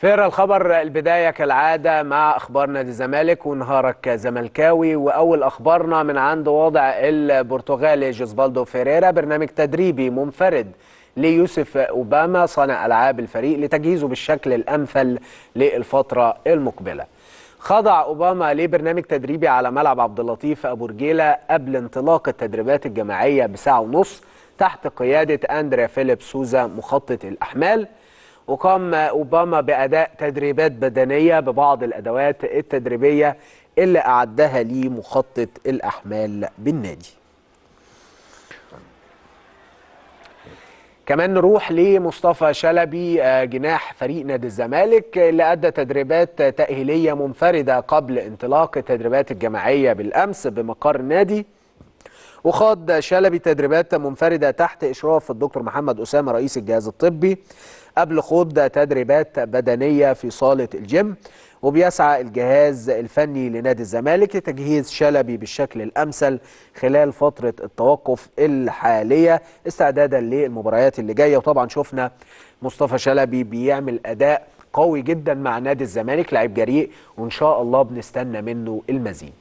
فير الخبر البداية كالعادة مع أخبار نادي الزمالك ونهارك زملكاوي وأول أخبارنا من عند وضع البرتغالي جوزبالدو فيريرا برنامج تدريبي منفرد ليوسف أوباما صانع ألعاب الفريق لتجهيزه بالشكل الأمثل للفترة المقبلة خضع أوباما لبرنامج تدريبي على ملعب عبد اللطيف أبو رجيلة قبل انطلاق التدريبات الجماعية بساعة ونص تحت قيادة أندريا فيليب سوزا مخطط الأحمال وقام أوباما بأداء تدريبات بدنية ببعض الأدوات التدريبية اللي أعدها لي مخطط الأحمال بالنادي كمان نروح لمصطفى شلبي آه، جناح فريق نادي الزمالك اللي أدى تدريبات تأهيلية منفردة قبل انطلاق التدريبات الجماعية بالأمس بمقر النادي وخاض شلبي تدريبات منفردة تحت إشراف الدكتور محمد أسامة رئيس الجهاز الطبي قبل خوض تدريبات بدنية في صالة الجيم وبيسعى الجهاز الفني لنادي الزمالك لتجهيز شلبي بالشكل الأمثل خلال فترة التوقف الحالية استعدادا للمباريات اللي جاية وطبعا شفنا مصطفى شلبي بيعمل أداء قوي جدا مع نادي الزمالك لعيب جريء وإن شاء الله بنستنى منه المزيد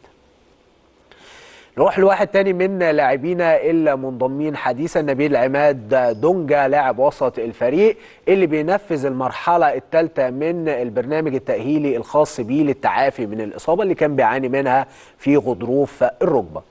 نروح لواحد تاني من لاعبينا اللي منضمين حديثا نبيل عماد دونجا لاعب وسط الفريق اللي بينفذ المرحله الثالثه من البرنامج التاهيلي الخاص بيه للتعافي من الاصابه اللي كان بيعاني منها في غضروف الركبه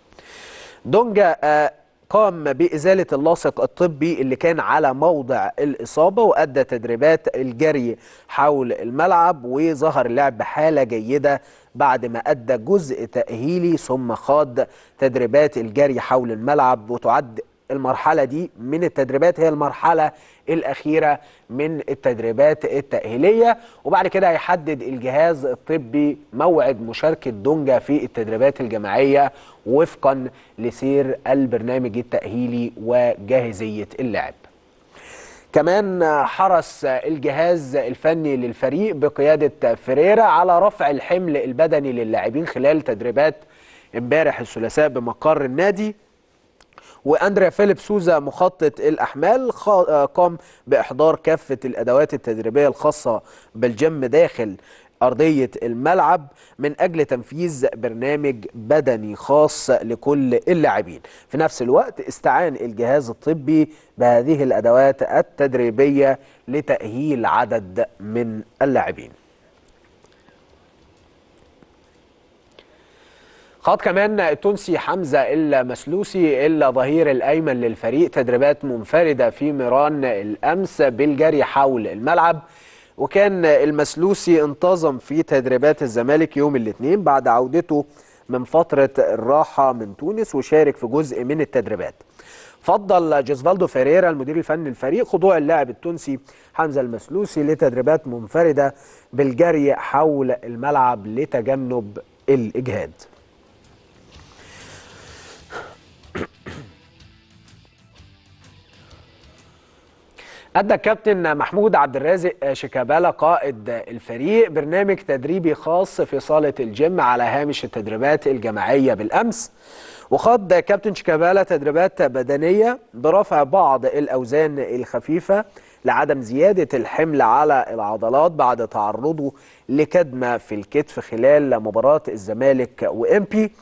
دونجا آه، قام بإزالة اللاصق الطبي اللي كان على موضع الإصابة وأدى تدريبات الجري حول الملعب وظهر اللعب بحالة جيدة بعد ما أدى جزء تأهيلي ثم خاض تدريبات الجري حول الملعب وتعد المرحله دي من التدريبات هي المرحله الاخيره من التدريبات التاهيليه وبعد كده هيحدد الجهاز الطبي موعد مشاركه دونجا في التدريبات الجماعيه وفقا لسير البرنامج التاهيلي وجاهزيه اللعب كمان حرص الجهاز الفني للفريق بقيادة فريرا على رفع الحمل البدني للاعبين خلال تدريبات امبارح الثلاثاء بمقر النادي واندريا فيليب سوزا مخطط الاحمال آه، قام باحضار كافه الادوات التدريبيه الخاصه بالجيم داخل أرضية الملعب من أجل تنفيذ برنامج بدني خاص لكل اللاعبين في نفس الوقت استعان الجهاز الطبي بهذه الأدوات التدريبية لتأهيل عدد من اللاعبين خاض كمان التونسي حمزة المسلوسي الظهير الأيمن للفريق تدريبات منفردة في ميران الأمس بالجري حول الملعب وكان المسلوسي انتظم في تدريبات الزمالك يوم الاثنين بعد عودته من فترة الراحة من تونس وشارك في جزء من التدريبات فضل جوزفالدو فيريرا المدير الفني للفريق خضوع اللاعب التونسي حمزه المسلوسي لتدريبات منفرده بالجري حول الملعب لتجنب الاجهاد أدى الكابتن محمود عبد الرازق شيكابالا قائد الفريق برنامج تدريبي خاص في صالة الجيم على هامش التدريبات الجماعية بالأمس وخاض كابتن شيكابالا تدريبات بدنية برفع بعض الأوزان الخفيفة لعدم زيادة الحمل على العضلات بعد تعرضه لكدمة في الكتف خلال مباراة الزمالك وإمبي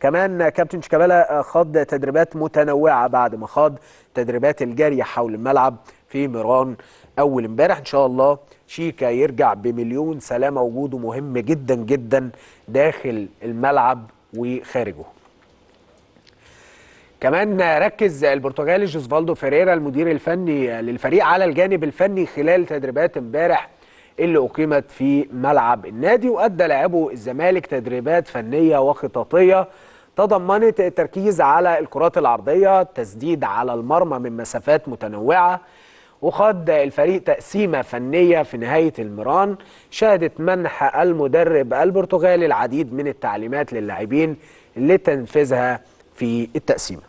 كمان كابتن شيكابالا آه، خاض تدريبات متنوعه بعد ما خاض تدريبات الجري حول الملعب في ميران اول امبارح ان شاء الله شيكا يرجع بمليون سلامه وجوده مهم جدا جدا داخل الملعب وخارجه كمان ركز البرتغالي جوزفالدو فيريرا المدير الفني للفريق على الجانب الفني خلال تدريبات امبارح اللي أقيمت في ملعب النادي وأدى لاعبو الزمالك تدريبات فنية وخططية تضمنت التركيز على الكرات العرضية تسديد على المرمى من مسافات متنوعة وخد الفريق تقسيمة فنية في نهاية المران شهدت منح المدرب البرتغالي العديد من التعليمات للاعبين لتنفيذها في التقسيمة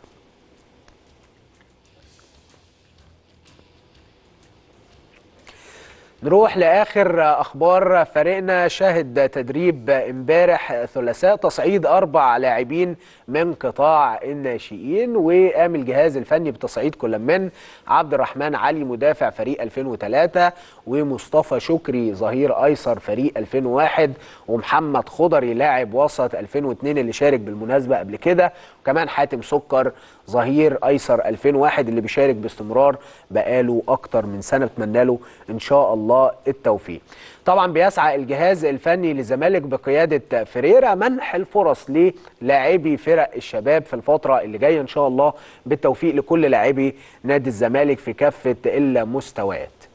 نروح لاخر اخبار فريقنا شهد تدريب امبارح ثلاثاء تصعيد اربع لاعبين من قطاع الناشئين وقام الجهاز الفني بتصعيد كل من عبد الرحمن علي مدافع فريق 2003 ومصطفى شكري ظهير ايسر فريق 2001 ومحمد خضري لاعب وسط 2002 اللي شارك بالمناسبه قبل كده وكمان حاتم سكر ظهير ايسر 2001 اللي بيشارك باستمرار بقاله اكتر من سنه بتمنى له ان شاء الله الله التوفيق طبعا بيسعى الجهاز الفني للزمالك بقيادة فريرة منح الفرص للاعبي فرق الشباب في الفترة اللي جاية إن شاء الله بالتوفيق لكل لاعبي نادي الزمالك في كافة المستويات